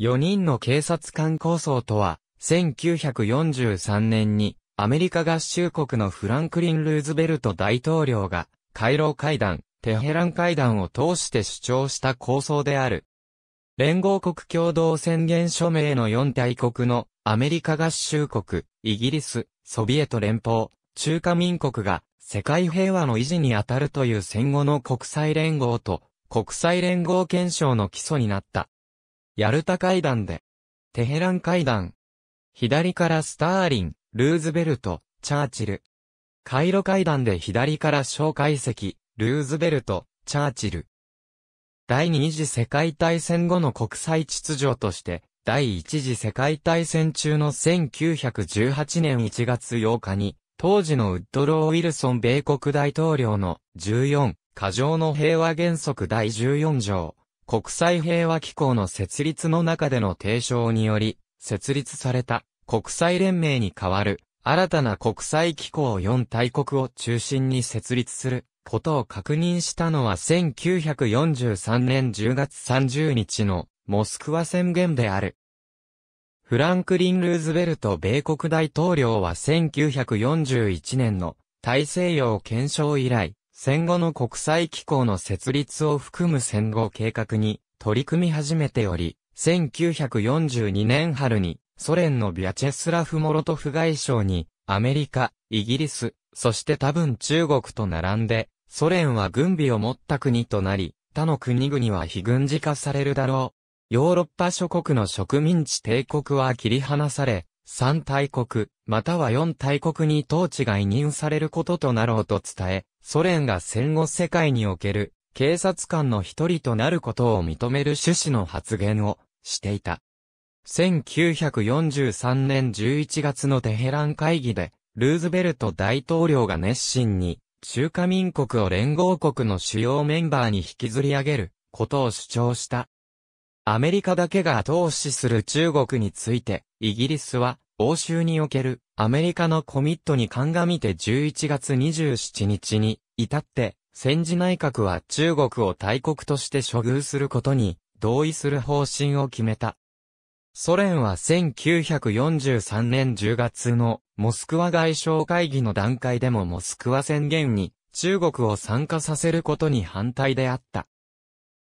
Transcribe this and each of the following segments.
4人の警察官構想とは、1943年にアメリカ合衆国のフランクリン・ルーズベルト大統領が、カイロ会談、テヘラン会談を通して主張した構想である。連合国共同宣言署名の4大国のアメリカ合衆国、イギリス、ソビエト連邦、中華民国が世界平和の維持にあたるという戦後の国際連合と国際連合憲章の基礎になった。ヤルタ会談で、テヘラン会談、左からスターリン、ルーズベルト、チャーチル。カイロ会談で左から小介析、ルーズベルト、チャーチル。第二次世界大戦後の国際秩序として、第一次世界大戦中の1918年1月8日に、当時のウッドロー・ウィルソン米国大統領の14、過剰の平和原則第14条、国際平和機構の設立の中での提唱により、設立された国際連盟に代わる新たな国際機構4大国を中心に設立することを確認したのは1943年10月30日のモスクワ宣言である。フランクリン・ルーズベルト米国大統領は1941年の大西洋憲章以来、戦後の国際機構の設立を含む戦後計画に取り組み始めており、1942年春にソ連のビャチェスラフ・モロトフ外相にアメリカ、イギリス、そして多分中国と並んで、ソ連は軍備を持った国となり、他の国々は非軍事化されるだろう。ヨーロッパ諸国の植民地帝国は切り離され、三大国、または四大国に統治が委任されることとなろうと伝え、ソ連が戦後世界における警察官の一人となることを認める趣旨の発言をしていた。1943年11月のテヘラン会議で、ルーズベルト大統領が熱心に、中華民国を連合国の主要メンバーに引きずり上げることを主張した。アメリカだけが後押しする中国について、イギリスは、欧州におけるアメリカのコミットに鑑みて11月27日に、至って、戦時内閣は中国を大国として処遇することに、同意する方針を決めた。ソ連は1943年10月のモスクワ外相会議の段階でもモスクワ宣言に中国を参加させることに反対であった。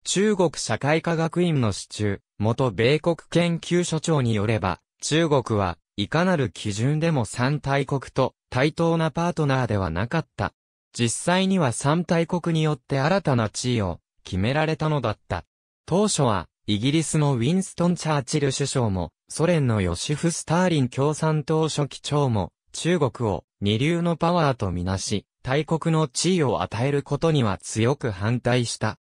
中国社会科学院の支柱、元米国研究所長によれば、中国はいかなる基準でも三大国と対等なパートナーではなかった。実際には三大国によって新たな地位を決められたのだった。当初は、イギリスのウィンストン・チャーチル首相も、ソ連のヨシフ・スターリン共産党書記長も、中国を二流のパワーとみなし、大国の地位を与えることには強く反対した。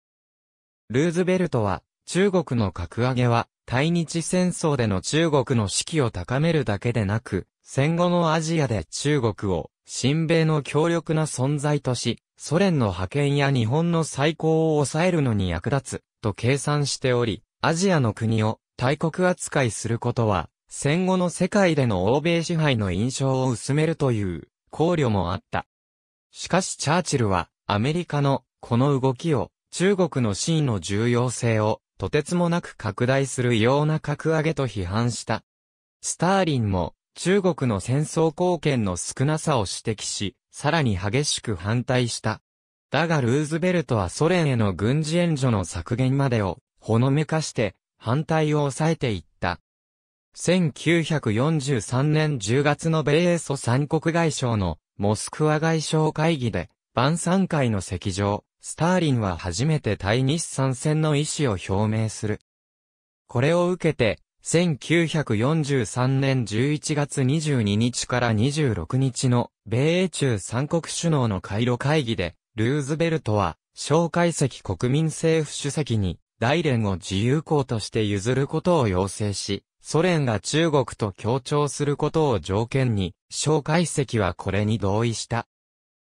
ルーズベルトは、中国の格上げは、対日戦争での中国の士気を高めるだけでなく、戦後のアジアで中国を、新米の強力な存在とし、ソ連の覇権や日本の再興を抑えるのに役立つ、と計算しており、アジアの国を大国扱いすることは、戦後の世界での欧米支配の印象を薄めるという考慮もあった。しかしチャーチルは、アメリカのこの動きを中国の真の重要性をとてつもなく拡大する異様な格上げと批判した。スターリンも中国の戦争貢献の少なさを指摘し、さらに激しく反対した。だがルーズベルトはソ連への軍事援助の削減までをほのめかして反対を抑えていった。1943年10月の米英ソ三国外相のモスクワ外相会議で晩餐会の席上、スターリンは初めて対日参戦の意思を表明する。これを受けて、1943年11月22日から26日の米英中三国首脳の回路会議で、ルーズベルトは、蒋介石国民政府主席に、大連を自由港として譲ることを要請し、ソ連が中国と協調することを条件に、蒋介石はこれに同意した。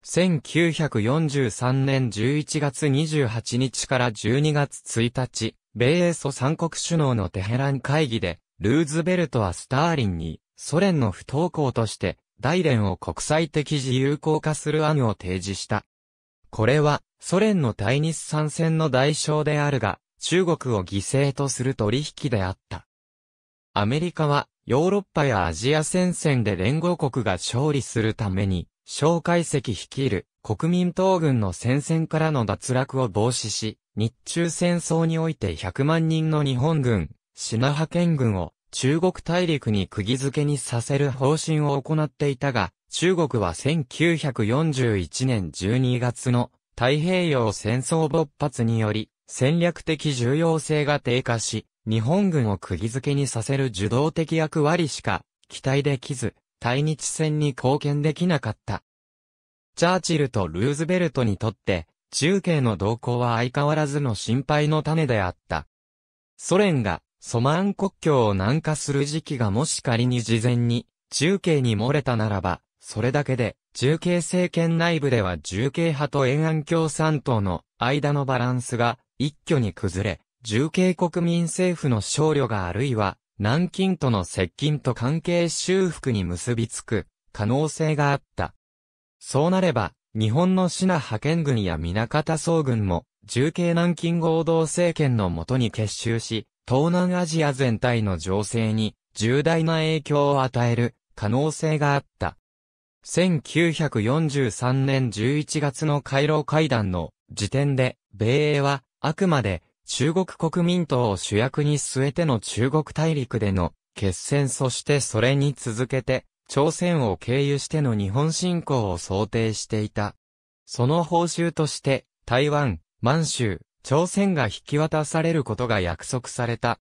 1943年11月28日から12月1日、米英ソ三国首脳のテヘラン会議で、ルーズベルトはスターリンに、ソ連の不登校として、大連を国際的自由化する案を提示した。これは、ソ連の対日参戦の代償であるが、中国を犠牲とする取引であった。アメリカは、ヨーロッパやアジア戦線で連合国が勝利するために、蒋介石率いる国民党軍の戦線からの脱落を防止し、日中戦争において100万人の日本軍、品派遣軍を中国大陸に釘付けにさせる方針を行っていたが、中国は1941年12月の太平洋戦争勃発により、戦略的重要性が低下し、日本軍を釘付けにさせる受動的役割しか期待できず、対日戦に貢献できなかった。チャーチルとルーズベルトにとって、中継の動向は相変わらずの心配の種であった。ソ連がソマーン国境を南下する時期がもし仮に事前に中継に漏れたならば、それだけで中継政権内部では重慶派と沿岸共産党の間のバランスが一挙に崩れ、重慶国民政府の勝利があるいは南京との接近と関係修復に結びつく可能性があった。そうなれば、日本の品派遣軍や南方総軍も、重慶南京合同政権のもとに結集し、東南アジア全体の情勢に重大な影響を与える可能性があった。1943年11月の回廊会談の時点で、米英はあくまで中国国民党を主役に据えての中国大陸での決戦そしてそれに続けて、朝鮮を経由しての日本侵攻を想定していた。その報酬として、台湾、満州、朝鮮が引き渡されることが約束された。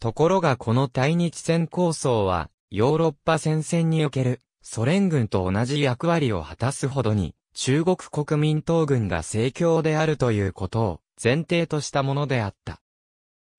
ところがこの対日戦構想は、ヨーロッパ戦線におけるソ連軍と同じ役割を果たすほどに、中国国民党軍が盛況であるということを前提としたものであった。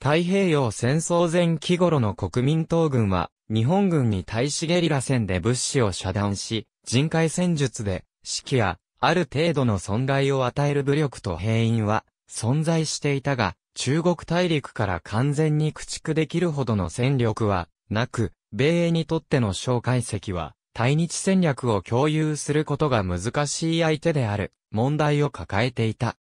太平洋戦争前期頃の国民党軍は、日本軍に対しゲリラ戦で物資を遮断し、人海戦術で、指揮や、ある程度の損害を与える武力と兵員は、存在していたが、中国大陸から完全に駆逐できるほどの戦力は、なく、米英にとっての蒋介石は、対日戦略を共有することが難しい相手である、問題を抱えていた。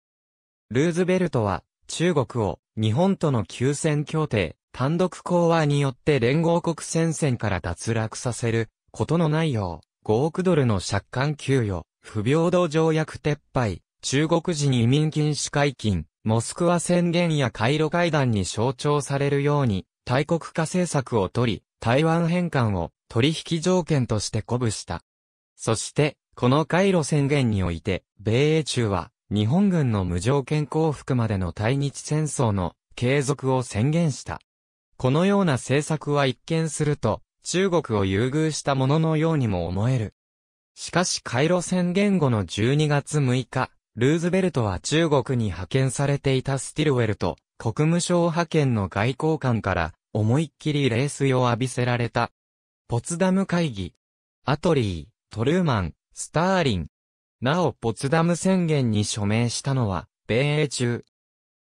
ルーズベルトは、中国を日本との休戦協定、単独講和によって連合国戦線から脱落させることのないよう、5億ドルの借款給与、不平等条約撤廃、中国人移民禁止解禁、モスクワ宣言やカイロ会談に象徴されるように、大国化政策を取り、台湾返還を取引条件として鼓舞した。そして、このカイロ宣言において、米英中は日本軍の無条件降伏までの対日戦争の継続を宣言した。このような政策は一見すると、中国を優遇したもののようにも思える。しかし回路宣言後の12月6日、ルーズベルトは中国に派遣されていたスティルウェルと国務省派遣の外交官から思いっきり冷水を浴びせられた。ポツダム会議。アトリー、トルーマン、スターリン、なお、ポツダム宣言に署名したのは、米英中。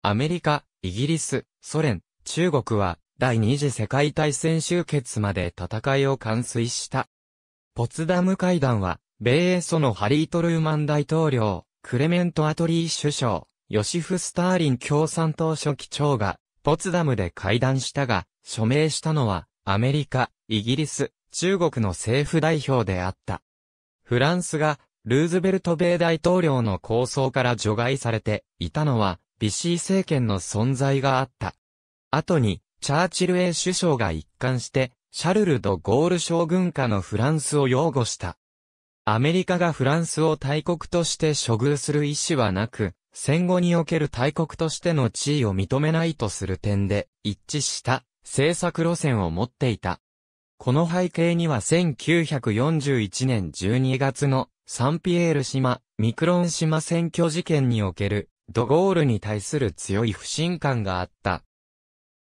アメリカ、イギリス、ソ連、中国は、第二次世界大戦終結まで戦いを完遂した。ポツダム会談は、米英祖のハリート・ルーマン大統領、クレメント・アトリー首相、ヨシフ・スターリン共産党書記長が、ポツダムで会談したが、署名したのは、アメリカ、イギリス、中国の政府代表であった。フランスが、ルーズベルト米大統領の構想から除外されていたのは、ビシー政権の存在があった。後に、チャーチル英首相が一貫して、シャルル・ド・ゴール将軍下のフランスを擁護した。アメリカがフランスを大国として処遇する意思はなく、戦後における大国としての地位を認めないとする点で、一致した政策路線を持っていた。この背景には1941年12月のサンピエール島、ミクロン島選挙事件における、ドゴールに対する強い不信感があった。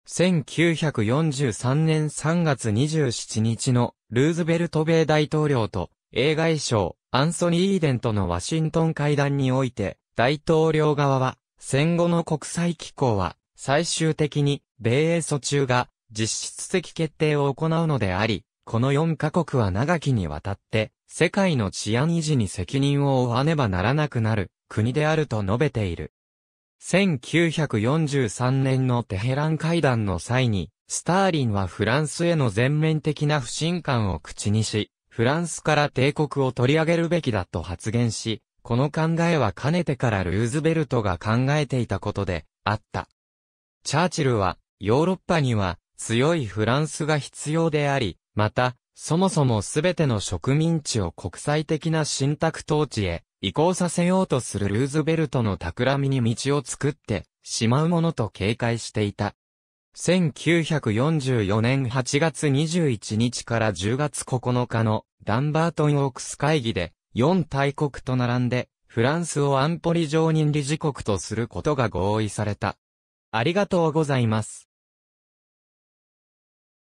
1943年3月27日のルーズベルト米大統領と英外相アンソニー・イーデンとのワシントン会談において大統領側は戦後の国際機構は最終的に米英訴中が実質的決定を行うのでありこの4カ国は長きにわたって、世界の治安維持に責任を負わねばならなくなる、国であると述べている。1943年のテヘラン会談の際に、スターリンはフランスへの全面的な不信感を口にし、フランスから帝国を取り上げるべきだと発言し、この考えはかねてからルーズベルトが考えていたことで、あった。チャーチルは、ヨーロッパには、強いフランスが必要であり、また、そもそもすべての植民地を国際的な信託統治へ移行させようとするルーズベルトの企みに道を作ってしまうものと警戒していた。1944年8月21日から10月9日のダンバートン・オークス会議で4大国と並んでフランスを安保理常任理事国とすることが合意された。ありがとうございます。